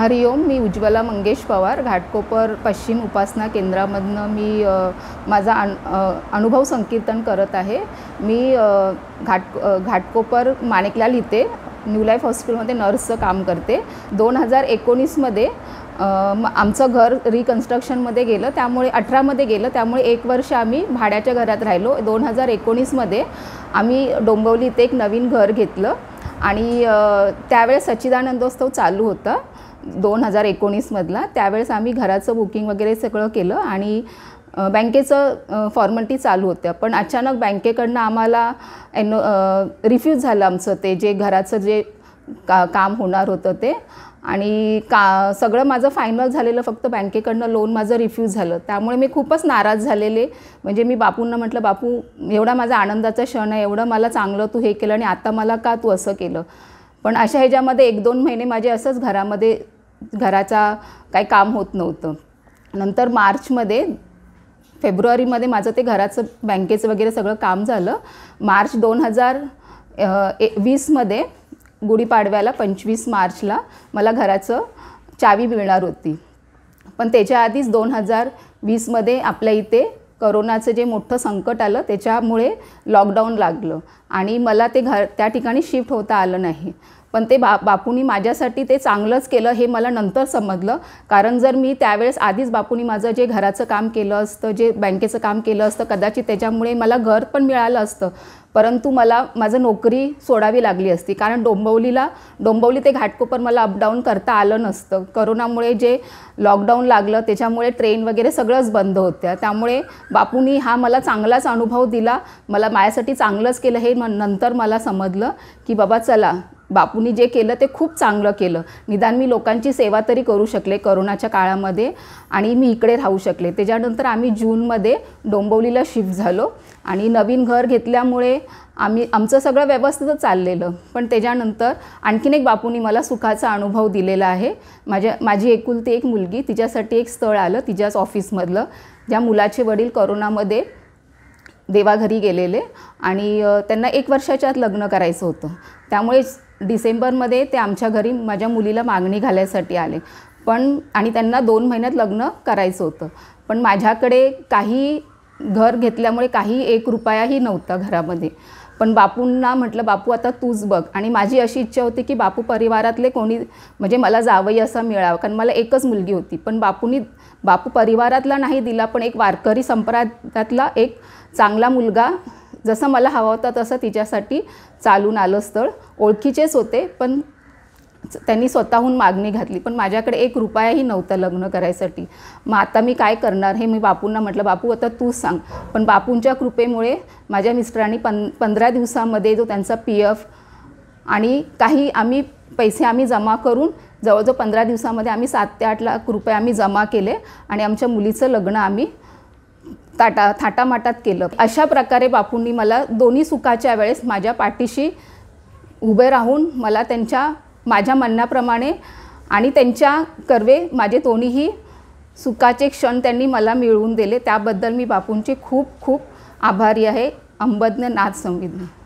हरिओम मी उज्ज्वला मंगेश पवार घाटकोपर पश्चिम उपासना केंद्रामधनं मी माझा अन अनुभव संकीर्तन करत आहे मी घाट घाटकोपर माणिकलाल इथे न्यू लाईफ हॉस्पिटलमध्ये नर्सचं काम करते दोन हजार एकोणीसमध्ये आमचं घर रिकन्स्ट्रक्शनमध्ये गेलं त्यामुळे अठरामध्ये गेलं त्यामुळे एक वर्ष आम्ही भाड्याच्या घरात राहिलो दोन हजार एकोणीसमध्ये आम्ही डोंबवली इथे एक नवीन घर घेतलं आणि त्यावेळेस सच्चिदानंदोत्सव चालू होता दोन हजार एकोणीसमधला त्यावेळेस आम्ही घराचं बुकिंग वगैरे सगळं केलं आणि बँकेचं फॉर्मॅलिटी चालू होत्या पण अचानक बँकेकडनं आम्हाला एनो रिफ्यूज झालं आमचं ते जे घराचं जे का काम होणार होतं ते आणि का सगळं माझं फायनल झालेलं फक्त बँकेकडनं लोन माझं रिफ्यूज झालं त्यामुळे मी खूपच नाराज झालेले म्हणजे मी बापूंना म्हटलं बापू एवढा माझा आनंदाचा क्षण आहे एवढं मला चांगलं तू हे केलं आणि आता मला का तू असं केलं पण अशा ह्याच्यामध्ये एक दोन महिने माझे असंच घरामध्ये घराचा काही काम होत नव्हतं नंतर मार्चमध्ये फेब्रुवारीमध्ये माझं ते घराचं बँकेचं वगैरे सगळं काम झालं मार्च दोन हजार ए वीसमध्ये गुढीपाडव्याला पंचवीस मार्चला मला घराचं चावी मिळणार होती पण त्याच्या आधीच दोन हजार वीसमध्ये आपल्या इथे करोनाचं जे मोठं संकट आलं त्याच्यामुळे लॉकडाऊन लागलं आणि मला ते घर त्या ठिकाणी शिफ्ट होता आलं नाही पण ते बा बापूनी माझ्यासाठी ते चांगलंच केलं हे मला नंतर समजलं कारण जर मी त्यावेळेस आधीच बापूनी माझं जे घराचं काम केलं असतं जे बँकेचं काम केलं असतं कदाचित त्याच्यामुळे मला घर पण मिळालं असतं परंतु मला माझं नोकरी सोडावी लागली असती कारण डोंबवलीला डोंबवली ते घाटकोपर मला अपडाऊन करता आलं नसतं करोनामुळे जे लॉकडाऊन लागलं त्याच्यामुळे ट्रेन वगैरे सगळंच बंद होत्या त्यामुळे बापूनी हा मला चांगलाच अनुभव दिला मला माझ्यासाठी चांगलंच केलं हे नंतर मला समजलं की बाबा चला बापूंनी जे केलं ते खूप चांगलं केलं निदान मी लोकांची सेवा तरी करू शकले करोनाच्या काळामध्ये आणि मी इकडे राहू शकले त्याच्यानंतर आम्ही जूनमध्ये डोंबवलीला शिफ्ट झालो आणि नवीन घर घेतल्यामुळे आम्ही आमचं सगळं व्यवस्थितच चाललेलं पण त्याच्यानंतर आणखीन एक बापूंनी मला सुखाचा अनुभव दिलेला आहे माझ्या माझी एकुलती एक मुलगी तिच्यासाठी एक स्थळ आलं तिच्याच ऑफिसमधलं ज्या मुलाचे वडील करोनामध्ये देवाघरी गेलेले आणि त्यांना एक वर्षाच्या आत लग्न करायचं होतं त्यामुळेच डिसेंबरमध्ये ते आमच्या घरी माझ्या मुलीला मागणी घालायसाठी आले पण आणि त्यांना दोन महिन्यात लग्न करायचं होतं पण माझ्याकडे काही घर घेतल्यामुळे काही एक रुपयाही नव्हता घरामध्ये पण बापूंना म्हटलं बापू आता तूच बघ आणि माझी अशी इच्छा होती की बापू परिवारातले कोणी म्हणजे मला जावई असा मिळावं कारण मला एकच मुलगी होती पण बापूंनी बापू परिवारातला नाही दिला पण एक वारकरी संप्रदायातला एक चांगला मुलगा जसं मला हवा होता तसं तिच्यासाठी चालून आलं स्थळ ओळखीचेच होते पण त्यांनी स्वतःहून मागणी घातली पण माझ्याकडे एक रुपयाही नव्हता लग्न करायसाठी मग आता मी काय करणार हे मी बापूंना म्हटलं बापू आता तू सांग पण बापूंच्या कृपेमुळे माझ्या मिस्टरांनी पन पंधरा दिवसामध्ये जो त्यांचा पी एफ आणि काही आम्ही पैसे आम्ही जमा करून जवळजवळ पंधरा दिवसामध्ये आम्ही सात ते आठ लाख रुपये आम्ही जमा केले आणि आमच्या मुलीचं लग्न आम्ही ताटा थाटामाटात केलं अशा प्रकारे बापूंनी मला दोन्ही सुखाच्या वेळेस माझ्या पाठीशी उभे राहून मला त्यांच्या माझ्या म्हणण्याप्रमाणे आणि त्यांच्या कर्वे माझे दोन्हीही सुखाचे क्षण त्यांनी मला मिळवून दिले त्याबद्दल मी बापूंचे खूप खूप आभारी आहे अंबज्ञ नाथ संविधान